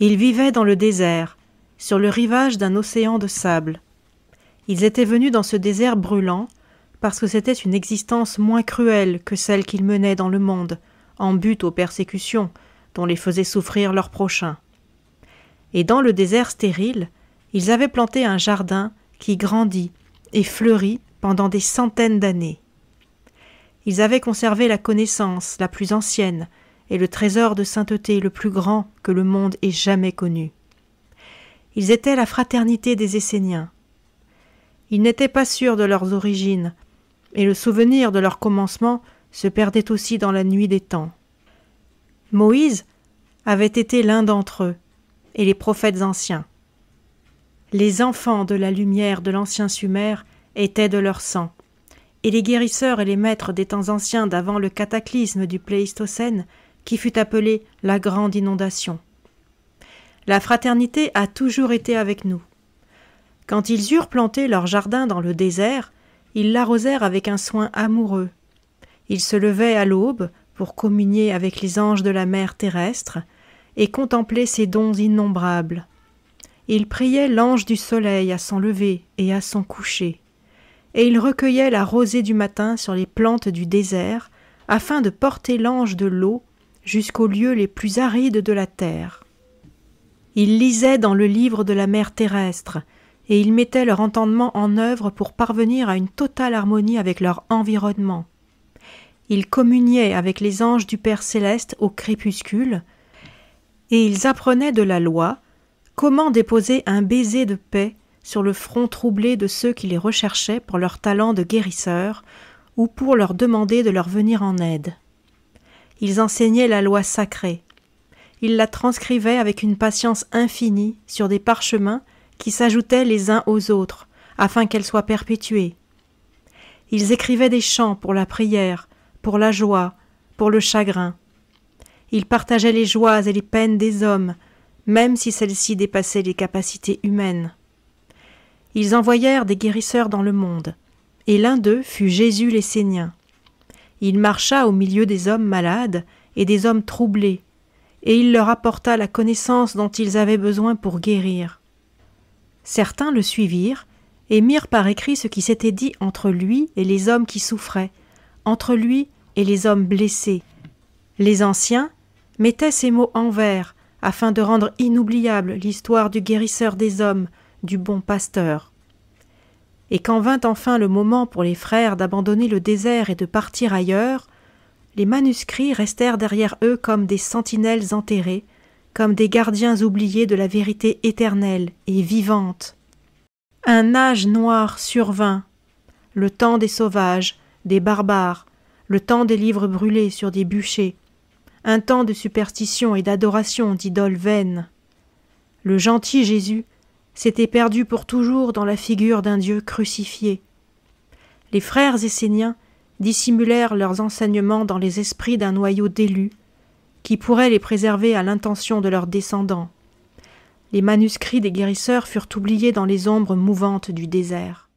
Ils vivaient dans le désert, sur le rivage d'un océan de sable. Ils étaient venus dans ce désert brûlant parce que c'était une existence moins cruelle que celle qu'ils menaient dans le monde, en but aux persécutions dont les faisaient souffrir leurs prochains. Et dans le désert stérile, ils avaient planté un jardin qui grandit et fleurit pendant des centaines d'années. Ils avaient conservé la connaissance la plus ancienne, et le trésor de sainteté le plus grand que le monde ait jamais connu. Ils étaient la fraternité des Esséniens. Ils n'étaient pas sûrs de leurs origines, et le souvenir de leur commencement se perdait aussi dans la nuit des temps. Moïse avait été l'un d'entre eux, et les prophètes anciens. Les enfants de la lumière de l'ancien Sumer étaient de leur sang, et les guérisseurs et les maîtres des temps anciens d'avant le cataclysme du Pléistocène qui fut appelée la Grande Inondation. La fraternité a toujours été avec nous. Quand ils eurent planté leur jardin dans le désert, ils l'arrosèrent avec un soin amoureux. Ils se levaient à l'aube pour communier avec les anges de la mer terrestre et contempler ses dons innombrables. Ils priaient l'ange du soleil à son lever et à son coucher, et ils recueillaient la rosée du matin sur les plantes du désert afin de porter l'ange de l'eau jusqu'aux lieux les plus arides de la terre. Ils lisaient dans le livre de la mer terrestre, et ils mettaient leur entendement en œuvre pour parvenir à une totale harmonie avec leur environnement. Ils communiaient avec les anges du Père céleste au crépuscule, et ils apprenaient de la loi comment déposer un baiser de paix sur le front troublé de ceux qui les recherchaient pour leur talent de guérisseur ou pour leur demander de leur venir en aide ils enseignaient la loi sacrée. Ils la transcrivaient avec une patience infinie sur des parchemins qui s'ajoutaient les uns aux autres, afin qu'elle soit perpétuée. Ils écrivaient des chants pour la prière, pour la joie, pour le chagrin. Ils partageaient les joies et les peines des hommes, même si celles-ci dépassaient les capacités humaines. Ils envoyèrent des guérisseurs dans le monde, et l'un d'eux fut Jésus l'Essénien. Il marcha au milieu des hommes malades et des hommes troublés, et il leur apporta la connaissance dont ils avaient besoin pour guérir. Certains le suivirent, et mirent par écrit ce qui s'était dit entre lui et les hommes qui souffraient, entre lui et les hommes blessés. Les anciens mettaient ces mots en vers, afin de rendre inoubliable l'histoire du guérisseur des hommes, du bon pasteur et quand vint enfin le moment pour les frères d'abandonner le désert et de partir ailleurs, les manuscrits restèrent derrière eux comme des sentinelles enterrées, comme des gardiens oubliés de la vérité éternelle et vivante. Un âge noir survint, le temps des sauvages, des barbares, le temps des livres brûlés sur des bûchers, un temps de superstition et d'adoration d'idoles vaines. Le gentil Jésus s'étaient perdu pour toujours dans la figure d'un Dieu crucifié. Les frères esséniens dissimulèrent leurs enseignements dans les esprits d'un noyau d'élus, qui pourrait les préserver à l'intention de leurs descendants. Les manuscrits des guérisseurs furent oubliés dans les ombres mouvantes du désert.